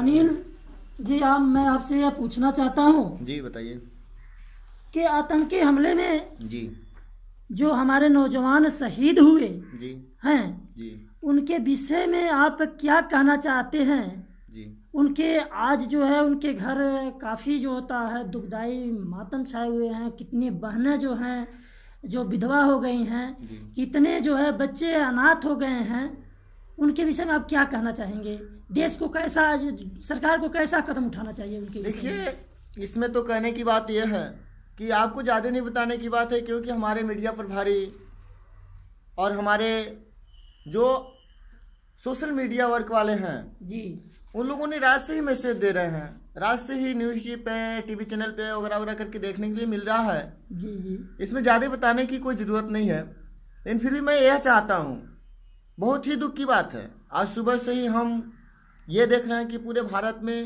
अनिल जी आप मैं आपसे यह पूछना चाहता हूँ जी बताइए कि आतंकी हमले में जी जो हमारे नौजवान शहीद हुए जी हैं जी उनके विषय में आप क्या कहना चाहते हैं जी उनके आज जो है उनके घर काफ़ी जो होता है दुखदाई मातम छाए हुए हैं कितनी बहनें जो हैं जो विधवा हो गई हैं कितने जो है बच्चे अनाथ हो गए हैं उनके विषय में आप क्या कहना चाहेंगे देश को कैसा सरकार को कैसा कदम उठाना चाहिए उनके देखिए इसमें तो कहने की बात यह है कि आपको ज़्यादा नहीं बताने की बात है क्योंकि हमारे मीडिया प्रभारी और हमारे जो सोशल मीडिया वर्क वाले हैं जी उन लोगों ने रात से ही मैसेज दे रहे हैं रात से ही न्यूज पे टीवी चैनल पे वगैरह वगैरह करके देखने के लिए मिल रहा है जी जी इसमें ज़्यादा बताने की कोई ज़रूरत नहीं है लेकिन फिर भी मैं यह चाहता हूँ बहुत ही दुख की बात है आज सुबह से ही हम ये देख रहे हैं कि पूरे भारत में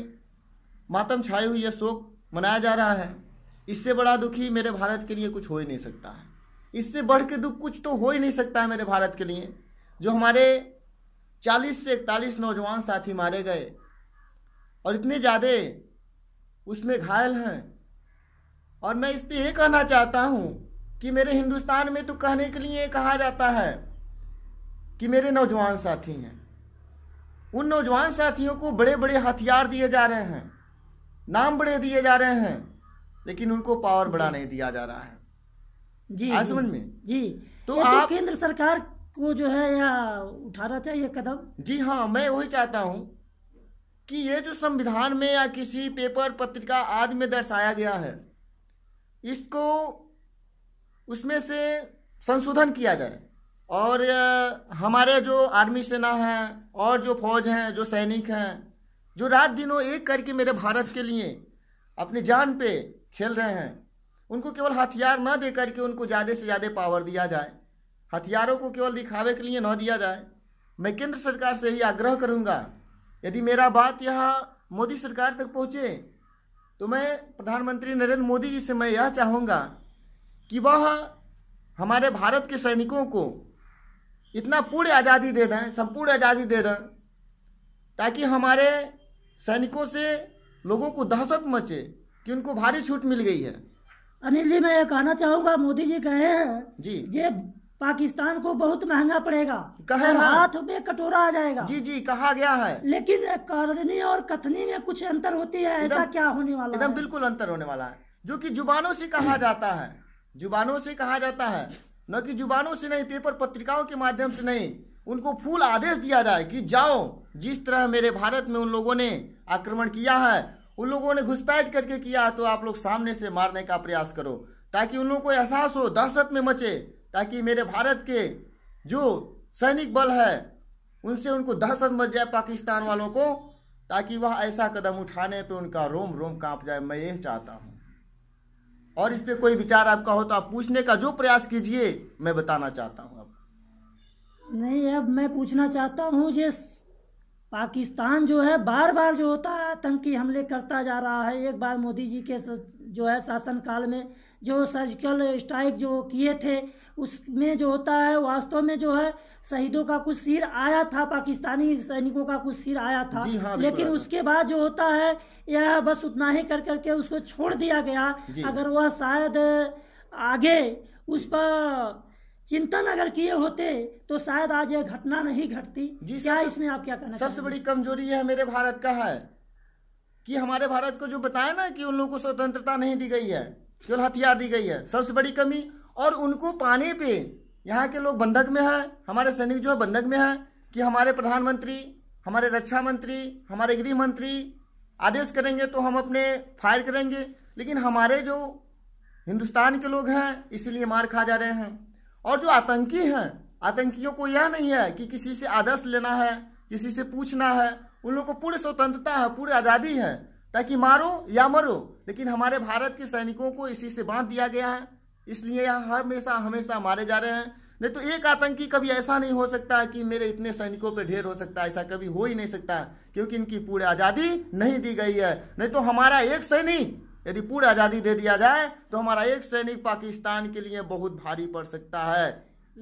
मातम छाई हुई यह शोक मनाया जा रहा है इससे बड़ा दुखी मेरे भारत के लिए कुछ हो ही नहीं सकता है इससे बढ़ के दुख कुछ तो हो ही नहीं सकता है मेरे भारत के लिए जो हमारे 40 से इकतालीस नौजवान साथी मारे गए और इतने ज़्यादा उसमें घायल हैं और मैं इस पर ये कहना चाहता हूँ कि मेरे हिंदुस्तान में तो कहने के लिए कहा जाता है कि मेरे नौजवान साथी हैं उन नौजवान साथियों को बड़े बड़े हथियार दिए जा रहे हैं नाम बड़े दिए जा रहे हैं लेकिन उनको पावर बड़ा नहीं दिया जा रहा है जी हाँ, समझ में जी तो, तो आप केंद्र सरकार को जो है या उठाना चाहिए कदम जी हाँ मैं वही चाहता हूँ कि ये जो संविधान में या किसी पेपर पत्रिका आदि में दर्शाया गया है इसको उसमें से संशोधन किया जाए और हमारे जो आर्मी सेना है और जो फौज हैं जो सैनिक हैं जो रात दिनों एक करके मेरे भारत के लिए अपनी जान पे खेल रहे हैं उनको केवल हथियार न दे करके उनको ज़्यादा से ज़्यादा पावर दिया जाए हथियारों को केवल दिखावे के लिए ना दिया जाए मैं केंद्र सरकार से ही आग्रह करूँगा यदि मेरा बात यहाँ मोदी सरकार तक पहुँचे तो मैं प्रधानमंत्री नरेंद्र मोदी जी से मैं यह चाहूँगा कि वह हमारे भारत के सैनिकों को इतना पूर्ण आज़ादी दे दें संपूर्ण आज़ादी दे दें ताकि हमारे सैनिकों से लोगों को दहशत मचे कि उनको भारी छूट मिल गई है अनिल जी मैं ये कहना चाहूंगा मोदी जी कहे हैं जी ये पाकिस्तान को बहुत महंगा पड़ेगा कहे हाँ। हाथ में कटोरा आ जाएगा जी जी कहा गया है लेकिन करनी और कथनी में कुछ अंतर होती है ऐसा क्या होने वाला एकदम बिल्कुल अंतर होने वाला है जो कि जुबानों से कहा जाता है जुबानों से कहा जाता है न कि जुबानों से नहीं पेपर पत्रिकाओं के माध्यम से नहीं उनको फूल आदेश दिया जाए कि जाओ जिस तरह मेरे भारत में उन लोगों ने आक्रमण किया है उन लोगों ने घुसपैठ करके किया तो आप लोग सामने से मारने का प्रयास करो ताकि उन लोगों को एहसास हो दहशत में मचे ताकि मेरे भारत के जो सैनिक बल है उनसे उनको दहशत मच जाए पाकिस्तान वालों को ताकि वह ऐसा कदम उठाने पे उनका रोम रोम कांप जाए मैं यह चाहता हूँ और इस पर कोई विचार आपका हो तो आप पूछने का जो प्रयास कीजिए मैं बताना चाहता हूँ आपको नहीं अब मैं पूछना चाहता हूँ जिस पाकिस्तान जो है बार बार जो होता है आतंकी हमले करता जा रहा है एक बार मोदी जी के जो है शासनकाल में जो सर्जिकल स्ट्राइक जो किए थे उसमें जो होता है वास्तव में जो है शहीदों का कुछ सिर आया था पाकिस्तानी सैनिकों का कुछ सिर आया था हाँ, लेकिन उसके बाद जो होता है यह बस उतना ही कर करके उसको छोड़ दिया गया अगर वह शायद आगे उस पर चिंतन अगर किए होते तो शायद आज यह घटना नहीं घटती जी क्या इसमें आप क्या कहना सबसे बड़ी कमजोरी है मेरे भारत का है कि हमारे भारत को जो बताया ना कि उन लोगों को स्वतंत्रता नहीं दी गई है केवल हथियार दी गई है सबसे बड़ी कमी और उनको पाने पे यहाँ के लोग बंधक में है हमारे सैनिक जो है बंधक में है कि हमारे प्रधानमंत्री हमारे रक्षा मंत्री हमारे गृह मंत्री आदेश करेंगे तो हम अपने फायर करेंगे लेकिन हमारे जो हिंदुस्तान के लोग हैं इसलिए मार खा जा रहे हैं और जो आतंकी हैं आतंकियों को यह नहीं है कि किसी से आदर्श लेना है किसी से पूछना है उन लोगों को पूरी स्वतंत्रता है पूरी आज़ादी है ताकि मारो या मरो लेकिन हमारे भारत के सैनिकों को इसी से बांध दिया गया है इसलिए यहाँ हमेशा हमेशा मारे जा रहे हैं नहीं तो एक आतंकी कभी ऐसा नहीं हो सकता कि मेरे इतने सैनिकों पर ढेर हो सकता है ऐसा कभी हो ही नहीं सकता क्योंकि इनकी पूरी आज़ादी नहीं दी गई है नहीं तो हमारा एक सैनिक यदि पूरी आज़ादी दे दिया जाए तो हमारा एक सैनिक पाकिस्तान के लिए बहुत भारी पड़ सकता है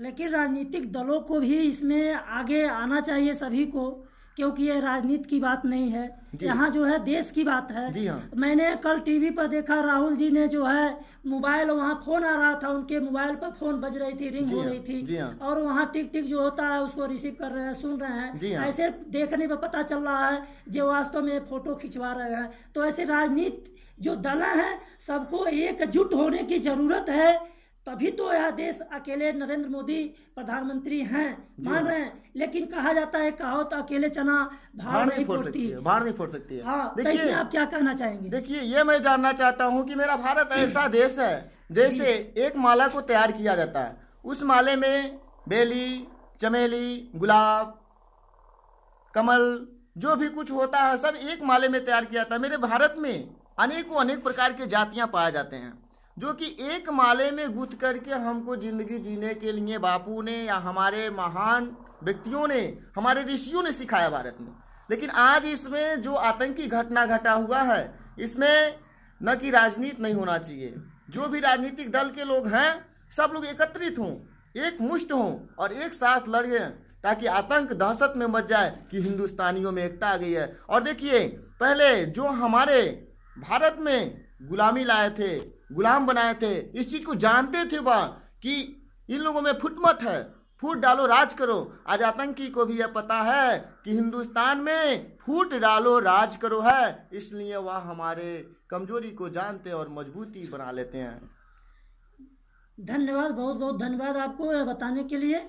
लेकिन राजनीतिक दलों को भी इसमें आगे आना चाहिए सभी को क्योंकि ये राजनीति की बात नहीं है यहाँ जो है देश की बात है जी हाँ। मैंने कल टीवी पर देखा राहुल जी ने जो है मोबाइल वहाँ फोन आ रहा था उनके मोबाइल पर फोन बज रही थी रिंग हो हाँ। रही थी जी हाँ। और वहाँ टिक टिक जो होता है उसको रिसीव कर रहे हैं सुन रहे हैं जी हाँ। ऐसे देखने पर पता चल रहा है जो वास्तव में फोटो खिंचवा रहे हैं तो ऐसे राजनीति जो दल है सबको एकजुट होने की जरूरत है तभी तो यह देश अकेले नरेंद्र मोदी प्रधानमंत्री हैं मान रहे हैं लेकिन कहा जाता है कहो तो अकेले चना भार नहीं फोड़ सकती भार नहीं फोड़ सकती है हाँ, तो देखिए आप क्या कहना चाहेंगे देखिए ये मैं जानना चाहता हूँ कि मेरा भारत ऐसा देश है जैसे एक माला को तैयार किया जाता है उस माले में बेली चमेली गुलाब कमल जो भी कुछ होता है सब एक माले में तैयार किया जाता है मेरे भारत में अनेकों अनेक प्रकार के जातियां पाए जाते हैं जो कि एक माले में गुथ करके हमको ज़िंदगी जीने के लिए बापू ने या हमारे महान व्यक्तियों ने हमारे ऋषियों ने सिखाया भारत में लेकिन आज इसमें जो आतंकी घटना घटा हुआ है इसमें न कि राजनीति नहीं होना चाहिए जो भी राजनीतिक दल के लोग हैं सब लोग एकत्रित हों एक मुष्ट हों और एक साथ लड़ें ताकि आतंक दहशत में मच जाए कि हिंदुस्तानियों में एकता आ गई है और देखिए पहले जो हमारे भारत में गुलामी लाए थे गुलाम बनाए थे इस चीज़ को जानते थे वह कि इन लोगों में फुटमत है फूट डालो राज करो आज आतंकी को भी यह पता है कि हिंदुस्तान में फूट डालो राज करो है इसलिए वह हमारे कमजोरी को जानते और मजबूती बना लेते हैं धन्यवाद बहुत बहुत धन्यवाद आपको बताने के लिए